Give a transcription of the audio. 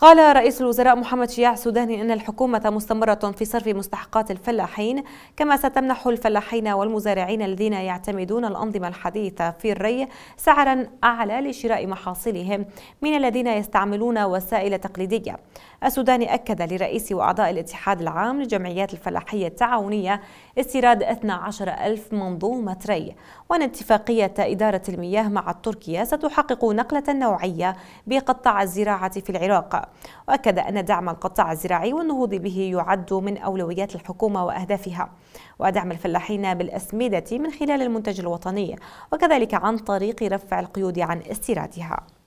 قال رئيس الوزراء محمد شياع السوداني أن الحكومة مستمرة في صرف مستحقات الفلاحين كما ستمنح الفلاحين والمزارعين الذين يعتمدون الأنظمة الحديثة في الري سعرا أعلى لشراء محاصيلهم من الذين يستعملون وسائل تقليدية السوداني أكد لرئيس وأعضاء الاتحاد العام للجمعيات الفلاحية التعاونية استيراد 12 ألف منظومة ري وأن اتفاقية إدارة المياه مع تركيا ستحقق نقلة نوعية بقطاع الزراعة في العراق وأكد أن دعم القطاع الزراعي والنهوض به يعد من أولويات الحكومة وأهدافها ودعم الفلاحين بالأسمدة من خلال المنتج الوطني وكذلك عن طريق رفع القيود عن استيرادها